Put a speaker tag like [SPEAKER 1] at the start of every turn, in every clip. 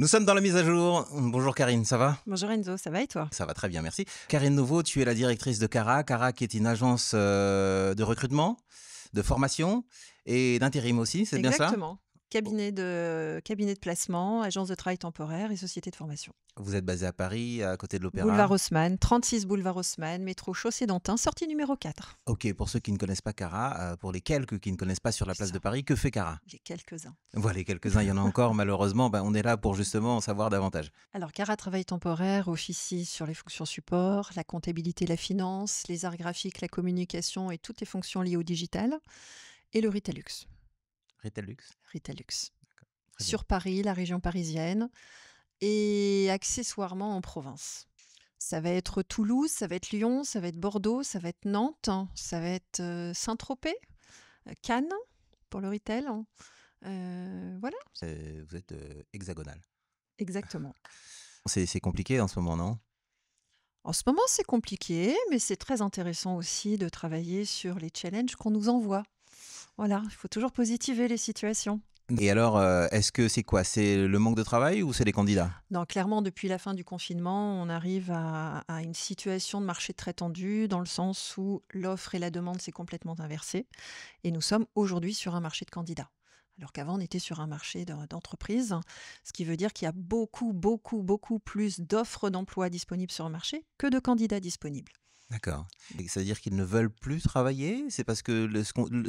[SPEAKER 1] Nous sommes dans la mise à jour. Bonjour Karine, ça va
[SPEAKER 2] Bonjour Enzo, ça va et toi
[SPEAKER 1] Ça va très bien, merci. Karine Nouveau, tu es la directrice de Cara. Cara qui est une agence euh, de recrutement, de formation et d'intérim aussi, c'est bien ça Exactement
[SPEAKER 2] cabinet de, cabinet de placement, agence de travail temporaire et société de formation.
[SPEAKER 1] Vous êtes basé à Paris, à côté de l'Opéra Boulevard
[SPEAKER 2] Haussmann, 36 Boulevard Haussmann, métro Chaussée d'Antin, sortie numéro 4.
[SPEAKER 1] Ok, pour ceux qui ne connaissent pas Cara, euh, pour les quelques qui ne connaissent pas sur la place de Paris, que fait Cara Les quelques-uns. Voilà, les quelques-uns, il y en a encore malheureusement, ben, on est là pour justement en savoir davantage.
[SPEAKER 2] Alors Cara Travail Temporaire officie sur les fonctions support, la comptabilité, la finance, les arts graphiques, la communication et toutes les fonctions liées au digital, et le Ritalux. Ritalux. Sur Paris, la région parisienne et accessoirement en province. Ça va être Toulouse, ça va être Lyon, ça va être Bordeaux, ça va être Nantes, ça va être euh, Saint-Tropez, euh, Cannes pour le retail. Euh, voilà.
[SPEAKER 1] Vous êtes hexagonal. Exactement. C'est compliqué en ce moment, non
[SPEAKER 2] En ce moment, c'est compliqué, mais c'est très intéressant aussi de travailler sur les challenges qu'on nous envoie. Voilà, il faut toujours positiver les situations.
[SPEAKER 1] Et alors, euh, est-ce que c'est quoi C'est le manque de travail ou c'est les candidats
[SPEAKER 2] Non, clairement, depuis la fin du confinement, on arrive à, une situation de marché très tendue, dans le sens où l'offre et la demande s'est complètement inversée. Et nous sommes aujourd'hui sur un marché de candidats. Alors qu'avant, on était sur un marché d'entreprise, ce qui veut dire qu'il y a beaucoup, beaucoup, beaucoup plus d'offres d'emploi disponibles sur le marché que de candidats disponibles.
[SPEAKER 1] D'accord. C'est-à-dire qu'ils ne veulent plus travailler C'est parce que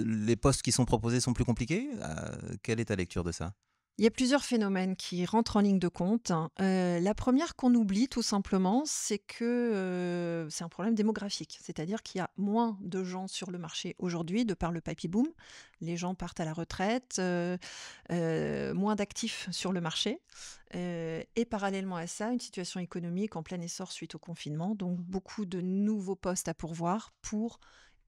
[SPEAKER 1] les postes qui sont proposés sont plus compliqués euh, Quelle est ta lecture de ça
[SPEAKER 2] il y a plusieurs phénomènes qui rentrent en ligne de compte. Hein. Euh, la première qu'on oublie tout simplement, c'est que euh, c'est un problème démographique, c'est-à-dire qu'il y a moins de gens sur le marché aujourd'hui de par le papy boom. Les gens partent à la retraite, euh, moins d'actifs sur le marché, et parallèlement à ça, une situation économique en plein essor suite au confinement, donc beaucoup de nouveaux postes à pourvoir pour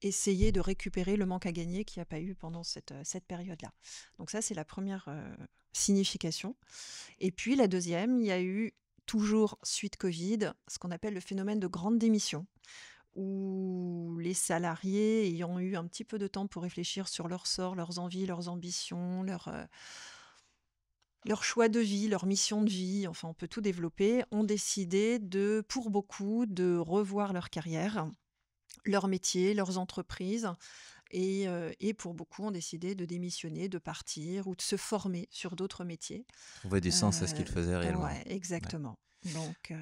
[SPEAKER 2] essayer de récupérer le manque à gagner qu'il n'y a pas eu pendant cette, euh, cette période-là. Donc ça, c'est la première euh, signification. Et puis la deuxième, il y a eu toujours suite Covid, ce qu'on appelle le phénomène de grande démission, où les salariés ayant eu un petit peu de temps pour réfléchir sur leur sort, leurs envies, leurs ambitions, leur... Euh, leur choix de vie, leur mission de vie, enfin on peut tout développer, ont décidé de, pour beaucoup, de revoir leur carrière leur métier, leurs entreprises. Et, euh, et, pour beaucoup ont décidé de démissionner, de partir ou de se former sur d'autres métiers.
[SPEAKER 1] Trouver du sens à ce qu'ils euh, faisaient réellement. Ouais,
[SPEAKER 2] exactement. Donc, euh,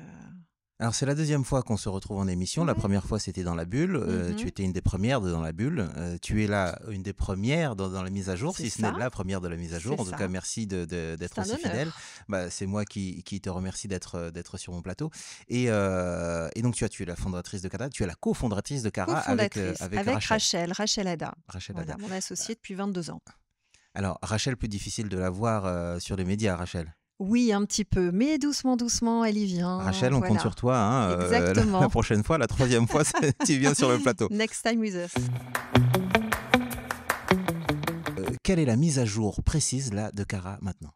[SPEAKER 1] alors c'est la deuxième fois qu'on se retrouve en émission. La première fois c'était dans la bulle. Euh, mhm. tu étais une des premières dans la bulle. Euh, tu es là une des premières dans, la mise à jour, si ce n'est la première de la mise à jour. En tout cas merci d'être aussi fidèle. Bah, c'est moi qui, te remercie d'être euh, sur mon plateau. Et, donc tu as tu es la fondatrice de Cara, tu es la cofondatrice de Cara avec,
[SPEAKER 2] Rachel. Rachel, Ada. Rachel Ada. mon associée depuis 22 ans.
[SPEAKER 1] Alors Rachel, plus difficile de la voir sur les médias, Rachel.
[SPEAKER 2] Oui, un petit peu, mais doucement, doucement, elle y vient. Rachel, on compte sur
[SPEAKER 1] toi. Hein, euh, Exactement. la, prochaine fois, la troisième fois, tu viens sur le plateau.
[SPEAKER 2] Next time with us.
[SPEAKER 1] Euh, quelle est la mise à jour précise là, de Cara maintenant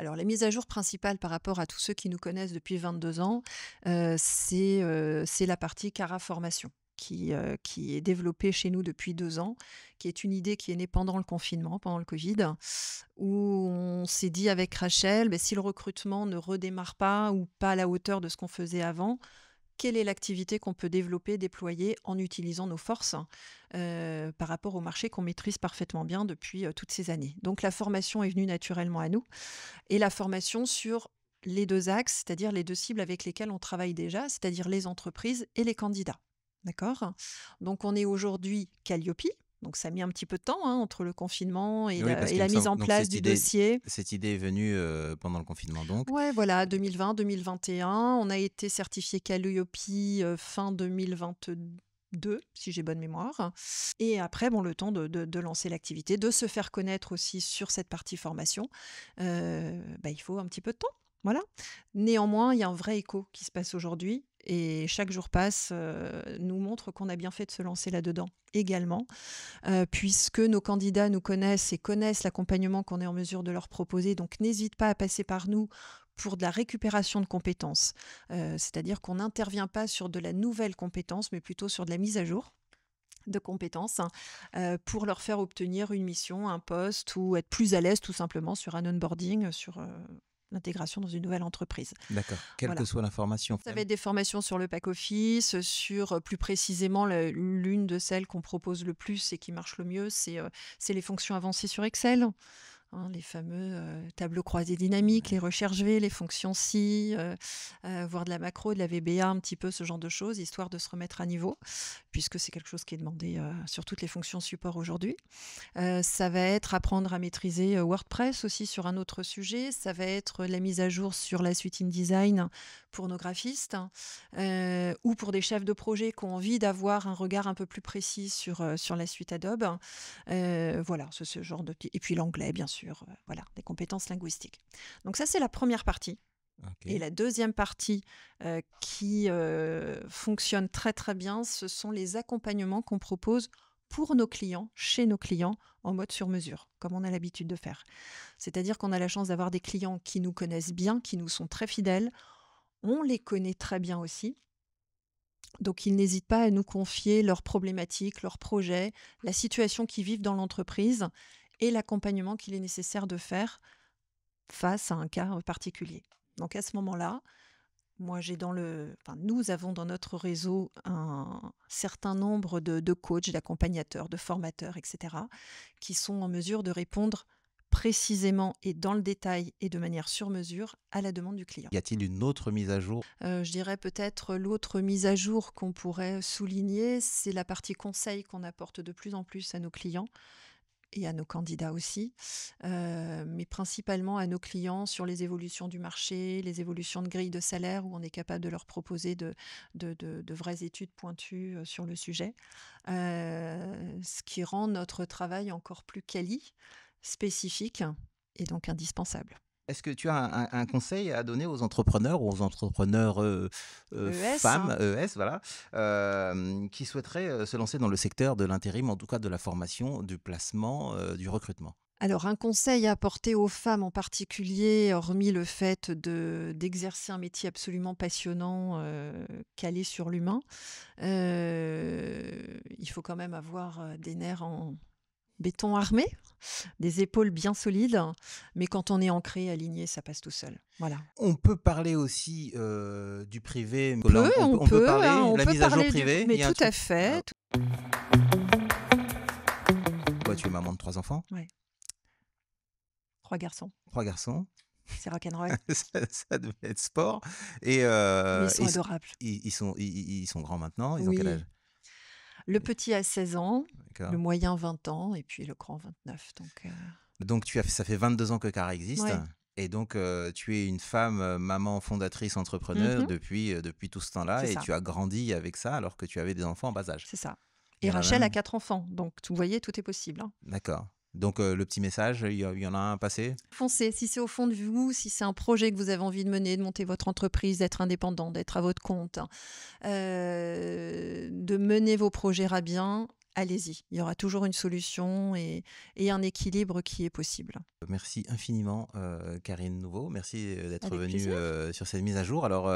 [SPEAKER 2] alors, la mise à jour principale par rapport à tous ceux qui nous connaissent depuis 22 ans, euh, c'est la partie Cara Formation qui, euh, qui est développée chez nous depuis deux ans, qui est une idée qui est née pendant le confinement, pendant le Covid, où on s'est dit avec Rachel, ben, si le recrutement ne redémarre pas ou pas à la hauteur de ce qu'on faisait avant, quelle est l'activité qu'on peut développer, déployer en utilisant nos forces euh, par rapport au marché qu'on maîtrise parfaitement bien depuis euh, toutes ces années. Donc la formation est venue naturellement à nous et la formation sur les deux axes, c'est-à-dire les deux cibles avec lesquelles on travaille déjà, c'est-à-dire les entreprises et les candidats. D'accord Donc on est aujourd'hui Calliope. Donc ça a mis un petit peu de temps hein, entre le confinement et la, mise en place du dossier.
[SPEAKER 1] Cette idée est venue pendant le confinement donc.
[SPEAKER 2] Ouais voilà 2020-2021. On a été certifié Calliope fin 2022. si j'ai bonne mémoire. Et après, bon, le temps de, lancer l'activité, de se faire connaître aussi sur cette partie formation, bah, il faut un petit peu de temps. Voilà. Néanmoins, il y a un vrai écho qui se passe aujourd'hui et chaque jour passe euh, nous montre qu'on a bien fait de se lancer là-dedans également, euh, puisque nos candidats nous connaissent et connaissent l'accompagnement qu'on est en mesure de leur proposer. Donc n'hésite pas à passer par nous pour de la récupération de compétences. Euh, c'est-à-dire qu'on n'intervient pas sur de la nouvelle compétence, mais plutôt sur de la mise à jour de compétences hein, pour leur faire obtenir une mission, un poste ou être plus à l'aise tout simplement sur un onboarding, sur l'intégration dans une nouvelle entreprise.
[SPEAKER 1] D'accord, quelle que soit l'information. Ça avez
[SPEAKER 2] des formations sur le pack office sur euh, plus précisément l'une de celles qu'on propose le plus et qui marche le mieux, c'est euh, les fonctions avancées sur Excel. Hein, les fameux euh, tableaux croisés dynamiques, les recherches V, les fonctions si, voire euh, euh, voir de la macro, de la VBA, un petit peu ce genre de choses, histoire de se remettre à niveau, puisque c'est quelque chose qui est demandé sur toutes les fonctions support aujourd'hui. ça va être apprendre à maîtriser WordPress aussi sur un autre sujet. Ça va être la mise à jour sur la suite InDesign pour nos graphistes euh, ou pour des chefs de projet qui ont envie d'avoir un regard un peu plus précis sur, euh, sur la suite Adobe. Euh, voilà, ce, ce, genre de Et puis l'anglais, bien sûr, voilà, des compétences linguistiques. Donc ça, c'est la première partie. Et la deuxième partie qui fonctionne très très bien, ce sont les accompagnements qu'on propose pour nos clients, chez nos clients, en mode sur mesure, comme on a l'habitude de faire. C'est-à-dire qu'on a la chance d'avoir des clients qui nous connaissent bien, qui nous sont très fidèles on les connaît très bien aussi. Donc ils n'hésitent pas à nous confier leurs problématiques, leurs projets, la situation qu'ils vivent dans l'entreprise et l'accompagnement qu'il est nécessaire de faire face à un cas particulier. Donc à ce moment-là, moi j'ai dans le, nous avons dans notre réseau un certain nombre de, de coachs, d'accompagnateurs, de formateurs, etc., qui sont en mesure de répondre précisément et dans le détail et de manière sur mesure à la demande du client. Y
[SPEAKER 1] a-t-il une autre mise à jour
[SPEAKER 2] euh, Je dirais peut-être l'autre mise à jour qu'on pourrait souligner, c'est la partie conseil qu'on apporte de plus en plus à nos clients et à nos candidats aussi, euh, mais principalement à nos clients sur les évolutions du marché, les évolutions de grilles de salaire, où on est capable de leur proposer de, de, vraies études pointues euh, sur le sujet, ce qui rend notre travail encore plus quali spécifique et donc indispensable.
[SPEAKER 1] Est-ce que tu as un, conseil à donner aux entrepreneurs ou aux entrepreneurs euh, euh, e hein. femmes, ES, voilà, euh, qui souhaiteraient se lancer dans le secteur de l'intérim, en tout cas de la formation, du placement, du recrutement
[SPEAKER 2] alors, un conseil à apporter aux femmes en particulier, hormis le fait d'exercer un métier absolument passionnant, calé sur l'humain, il faut quand même avoir des nerfs en, béton armé, des épaules bien solides, mais quand on est ancré, aligné, ça passe tout seul.
[SPEAKER 1] Voilà. On peut parler aussi euh, du privé. Peut, on, on, peut, hein, parler, hein, on la mise à jour privée. Mais tout à
[SPEAKER 2] fait. Ah.
[SPEAKER 1] Toi, tu es maman de trois enfants.
[SPEAKER 2] Oui. Trois garçons. Trois garçons. C'est rock'n'roll.
[SPEAKER 1] ça, ça devait être sport. Et, euh, ils sont adorables. Ils, sont, ils, sont grands maintenant. Ils ont quel âge
[SPEAKER 2] le petit a 16 ans, le moyen 20 ans et puis le grand 29. Donc, euh,
[SPEAKER 1] donc tu as, ça fait 22 ans que Cara existe. Et donc, euh, tu es une femme, euh, maman, fondatrice, entrepreneur mmh depuis, depuis tout ce temps-là. Et tu as grandi avec ça alors que tu avais des enfants en bas âge. C'est ça. Et, Rachel a
[SPEAKER 2] quatre enfants. Donc, vous voyez, tout est possible. Hein.
[SPEAKER 1] D'accord. Donc euh, le petit message, il y, en a un passé
[SPEAKER 2] Foncez, si c'est au fond de vous, si c'est un projet que vous avez envie de mener, de monter votre entreprise, d'être indépendant, d'être à votre compte, hein, euh, de mener vos projets à bien, allez-y. Il y aura toujours une solution et, un équilibre qui est
[SPEAKER 1] possible. Merci infiniment, euh, Karine Nouveau. Merci euh, d'être venue euh, sur cette mise à jour. Alors,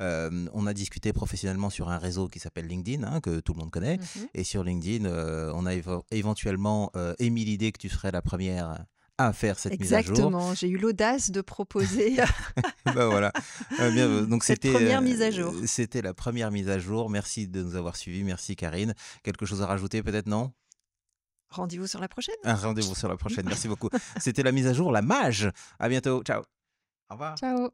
[SPEAKER 1] on a discuté professionnellement sur un réseau qui s'appelle LinkedIn, hein, que tout le monde connaît. Mhm. Et sur LinkedIn, on a éventuellement émis l'idée que tu serais la première à faire cette mise à jour. Exactement,
[SPEAKER 2] j'ai eu l'audace de proposer.
[SPEAKER 1] Bah voilà. Euh, donc c'était euh, mise à jour. C'était la première mise à jour. Merci de nous avoir suivis. Merci Karine. Quelque chose à rajouter peut-être non
[SPEAKER 2] Rendez-vous sur la prochaine. Un
[SPEAKER 1] rendez-vous sur la prochaine. Merci beaucoup. c'était la mise à jour, la mage. À bientôt. Ciao. Au revoir. Ciao.